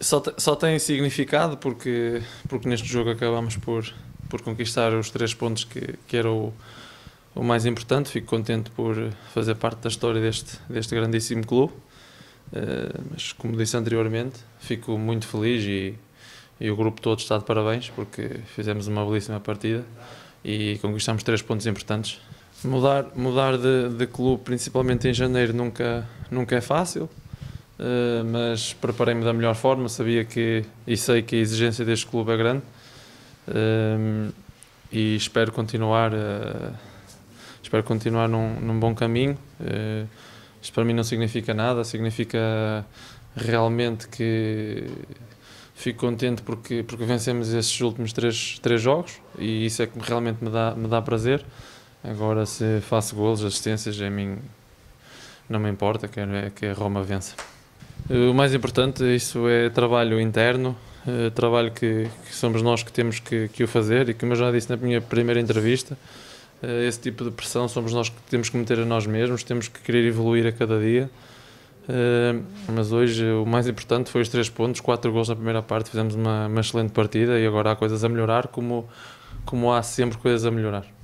Só, só tem significado porque, porque neste jogo acabamos por, por conquistar os três pontos que, que era o, o mais importante. Fico contente por fazer parte da história deste, deste grandíssimo clube. Uh, mas, como disse anteriormente, fico muito feliz e, e o grupo todo está de parabéns porque fizemos uma belíssima partida e conquistamos três pontos importantes. Mudar, mudar de, de clube, principalmente em janeiro, nunca, nunca é fácil. Eh, mas preparei-me da melhor forma, sabia que e sei que a exigência deste clube é grande uh, e espero continuar, uh, espero continuar num, num bom caminho. isto para mim não significa nada, significa realmente que fico contente porque, porque vencemos estes últimos três, três jogos e isso é que realmente me dá, me dá prazer. Agora, se faço gols, assistências, é a mim não me importa, quero é que a Roma vença. Eh, o mais importante, isso é trabalho interno, eh, trabalho que, que somos nós que temos que, que, o fazer e como eu já disse na minha primeira entrevista, eh, esse tipo de pressão somos nós que temos que meter a nós mesmos, temos que querer evoluir a cada dia. Mas hoje o mais importante foi os três pontos, quatro gols na primeira parte, fizemos uma, uma excelente partida e agora há coisas a melhorar, como, como há sempre coisas a melhorar.